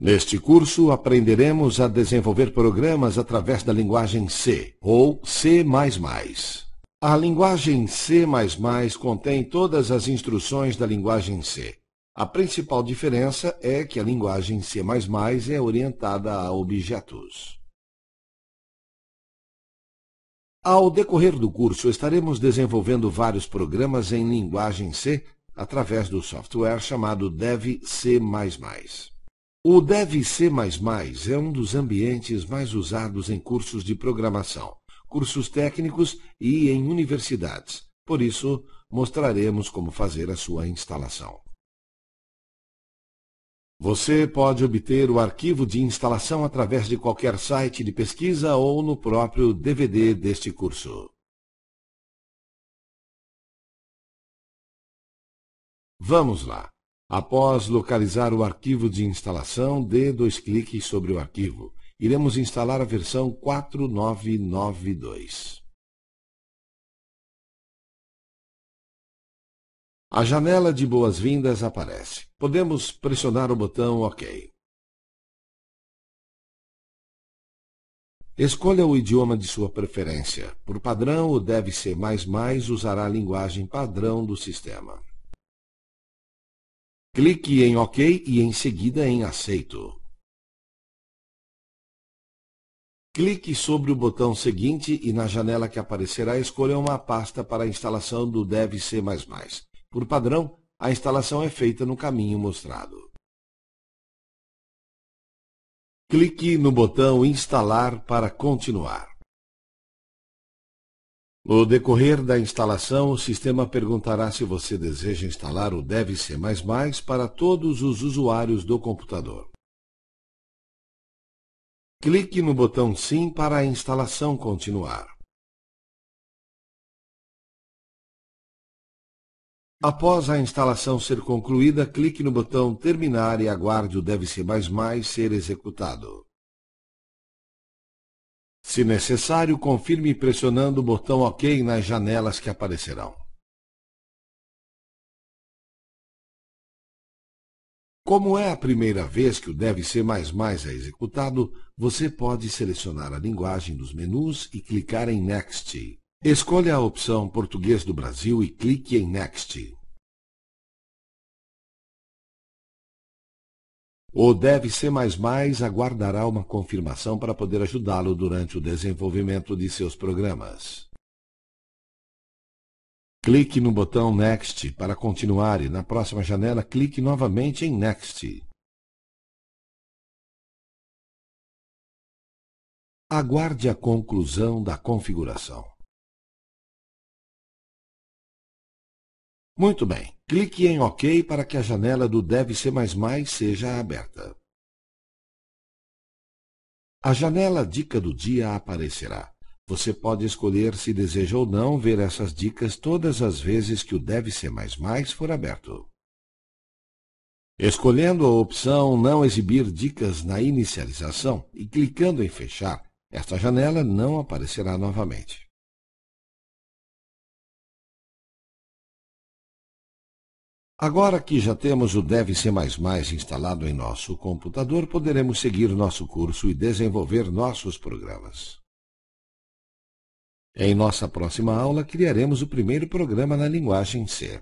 Neste curso, aprenderemos a desenvolver programas através da linguagem C ou C++. A linguagem C++ contém todas as instruções da linguagem C. A principal diferença é que a linguagem C++ é orientada a objetos. Ao decorrer do curso, estaremos desenvolvendo vários programas em linguagem C através do software chamado Dev C++. O Deve mais é um dos ambientes mais usados em cursos de programação, cursos técnicos e em universidades. Por isso, mostraremos como fazer a sua instalação. Você pode obter o arquivo de instalação através de qualquer site de pesquisa ou no próprio DVD deste curso. Vamos lá. Após localizar o arquivo de instalação, dê dois cliques sobre o arquivo. Iremos instalar a versão 4992. A janela de boas-vindas aparece. Podemos pressionar o botão OK. Escolha o idioma de sua preferência. Por padrão, o deve ser mais mais usará a linguagem padrão do sistema. Clique em OK e em seguida em Aceito. Clique sobre o botão seguinte e na janela que aparecerá escolha uma pasta para a instalação do Deve Por padrão, a instalação é feita no caminho mostrado. Clique no botão Instalar para continuar. No decorrer da instalação, o sistema perguntará se você deseja instalar o DevC++ para todos os usuários do computador. Clique no botão Sim para a instalação continuar. Após a instalação ser concluída, clique no botão Terminar e aguarde o DevC++ ser executado. Se necessário, confirme pressionando o botão OK nas janelas que aparecerão. Como é a primeira vez que o Deve é executado, você pode selecionar a linguagem dos menus e clicar em Next. Escolha a opção Português do Brasil e clique em Next. O deve ser mais mais aguardará uma confirmação para poder ajudá-lo durante o desenvolvimento de seus programas. Clique no botão Next para continuar e na próxima janela clique novamente em Next. Aguarde a conclusão da configuração. Muito bem. Clique em OK para que a janela do Deve Mais seja aberta. A janela Dica do Dia aparecerá. Você pode escolher se deseja ou não ver essas dicas todas as vezes que o Deve Mais for aberto. Escolhendo a opção Não exibir dicas na inicialização e clicando em Fechar, esta janela não aparecerá novamente. Agora que já temos o Deve C++ instalado em nosso computador, poderemos seguir nosso curso e desenvolver nossos programas. Em nossa próxima aula, criaremos o primeiro programa na linguagem C.